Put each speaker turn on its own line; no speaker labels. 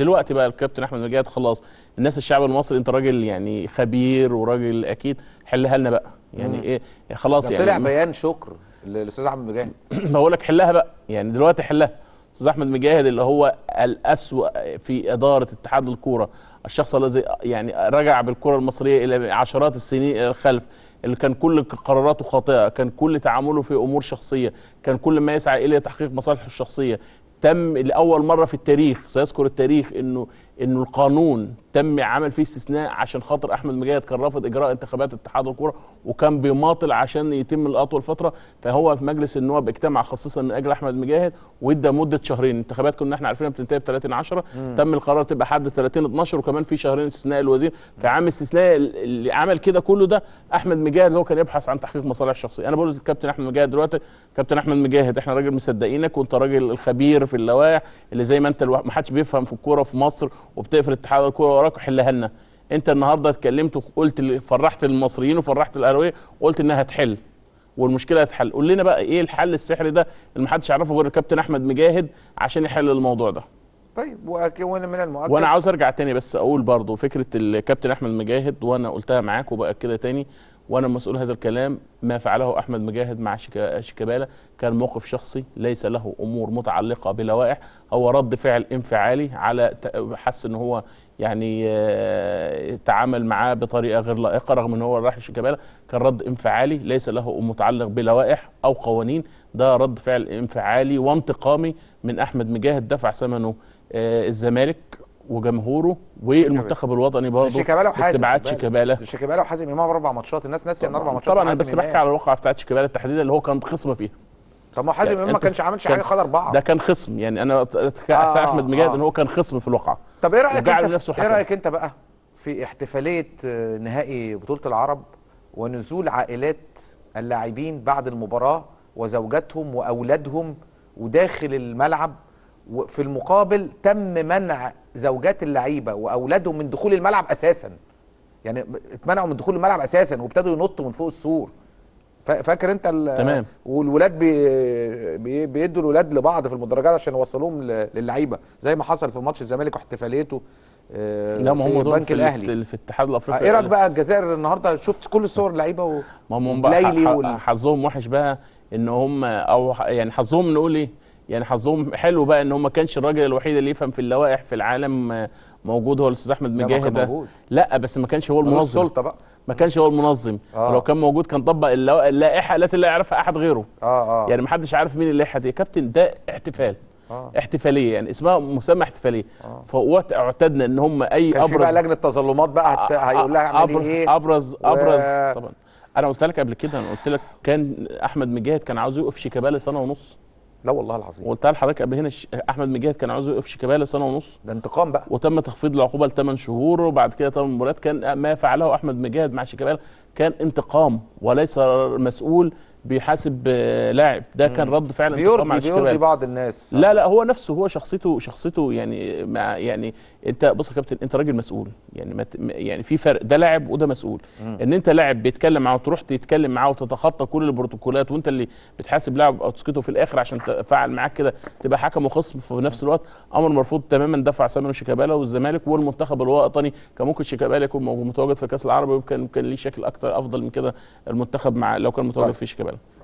دلوقتي بقى الكابتن احمد مجاد خلاص الناس الشعب المصري انت راجل يعني خبير وراجل اكيد حلها لنا بقى يعني مم. ايه خلاص يعني طلع بيان
شكر للاستاذ احمد مجاهد
بقول لك حلها بقى يعني دلوقتي حلها استاذ احمد مجاهد اللي هو الاسوا في اداره اتحاد الكوره الشخص الذي يعني رجع بالكره المصريه الى عشرات السنين الخلف آه، اللي كان كل قراراته خاطئه كان كل تعامله في امور شخصيه كان كل ما يسعى الى تحقيق مصالحه الشخصيه تم لاول مره في التاريخ سيذكر التاريخ انه انه القانون تم عمل فيه استثناء عشان خاطر احمد مجاهد كان رافض اجراء انتخابات اتحاد الكوره وكان بيماطل عشان يتم لاطول فتره فهو في مجلس النواب اجتمع خصيصا من اجل احمد مجاهد وادى مده شهرين الانتخابات كنا احنا عارفينها بتنتهي ب 30 10 تم القرار تبقى حد 30 12 وكمان في شهرين استثناء الوزير فعام استثناء اللي عمل كده كله ده احمد مجاهد هو كان يبحث عن تحقيق مصالح شخصيه انا بقول للكابتن احمد مجاهد دلوقتي كابتن احمد مجاهد احنا راجل مصدقينك وانت راجل الخبير في في اللوائح اللي زي ما انت ما حدش بيفهم في الكوره في مصر وبتقفل اتحاد الكوره وراك وحلها لنا انت النهارده اتكلمت وقلت فرحت المصريين وفرحت الاهلاويه وقلت انها هتحل والمشكله هتحل قول لنا بقى ايه الحل السحري ده اللي ما حدش يعرفه غير الكابتن احمد مجاهد عشان يحل الموضوع ده
طيب وانا من المؤكد وانا عاوز
ارجع تاني بس اقول برضو فكره الكابتن احمد مجاهد وانا قلتها معاك وباكدها تاني وانا مسؤول هذا الكلام ما فعله احمد مجاهد مع شيكابالا كان موقف شخصي ليس له امور متعلقه بلوائح هو رد فعل انفعالي على حس ان هو يعني آه، تعامل معاه بطريقه غير لائقه رغم ان هو راح لشيكابالا كان رد انفعالي ليس له متعلق بلوائح او قوانين ده رد فعل انفعالي وانتقامي من احمد مجاهد دفع ثمنه آه، الزمالك وجمهوره والمنتخب الوطني برضه شيكابالا وحازم استبعاد شيكابالا
شيكابالا وحازم امام اربع ماتشات الناس ناسيه ان اربع ماتشات طبعا انا بس بحكي على
الواقعه بتاعت شيكابالا تحديدا اللي هو كان خصم فيها طب ما حازم يعني امام ما كانش عملش حاجه خد اربعه ده كان خصم يعني انا بتاع آه احمد مجاهد آه ان هو كان خصم في الواقعه
طب ايه رايك انت ايه رايك انت بقى في احتفاليه آه، نهائي بطوله العرب ونزول عائلات اللاعبين بعد المباراه وزوجاتهم واولادهم وداخل الملعب وفي المقابل تم منع زوجات اللعيبه واولادهم من دخول الملعب اساسا يعني اتمنعوا من دخول الملعب اساسا وابتدوا ينطوا من فوق السور فاكر انت تمام والولاد بي بيدوا الولاد لبعض في المدرجات عشان يوصلوهم للعيبه زي ما حصل في ماتش الزمالك واحتفاليته آه، لا ما هم دول في الاهلي
في الاتحاد الافريقي آه، ايه رايك
بقى الجزائر النهارده شفت كل الصور اللعيبه وليلي ما هم بقى
حظهم وحش بقى ان هم او يعني حظهم نقول ايه يعني حظهم حلو بقى ان هو ما كانش الراجل الوحيد اللي يفهم في اللوائح في العالم آه، موجود هو الاستاذ احمد مجاهد لا بس ما كانش هو المنظم السلطه بقى ما كانش هو المنظم آه. لو كان موجود كان طبق اللائحه التي لا يعرفها احد غيره آه آه. يعني ما حدش عارف مين اللائحه دي كابتن ده احتفال آه. احتفاليه يعني اسمها مسمى احتفاليه آه. فوقت اعتدنا ان هم اي كان ابرز بقى لجنه
تظلمات بقى هت... آه، آه، هيقول لها ابرز ايه ابرز ابرز
و... طبعا انا قلت لك قبل كده انا قلت لك كان احمد مجاهد كان عاوز يوقف شيكابالا سنه ونص لا والله العظيم وقلتها لحضرتك قبل هنا احمد مجاهد كان عاوز يقف شيكابالا سنه ونص ده انتقام بقى وتم تخفيض العقوبه لثمان شهور وبعد كده تم مباريات كان ما فعله احمد مجاهد مع شيكابالا كان انتقام وليس مسؤول بيحاسب لاعب ده كان رد فعلا بيرضي بيرضي بعض الناس لا لا هو نفسه هو شخصيته شخصيته يعني مع يعني انت بص يا كابتن انت راجل مسؤول يعني ما يعني في فرق ده لاعب وده مسؤول مم. ان انت لاعب بيتكلم معاه وتروح تتكلم معاه وتتخطى كل البروتوكولات وانت اللي بتحاسب لاعب او تسكته في الاخر عشان تفعل معاك كده تبقى حكم وخصم في نفس الوقت امر مرفوض تماما دفع ثمنه شيكابالا والزمالك والمنتخب اللي هو الوطني كان ممكن شيكابالا يكون متواجد في كاس العرب وكان كان ليه شكل اكتر افضل من كده المنتخب مع لو كان متواجد طيب. في شيكابالا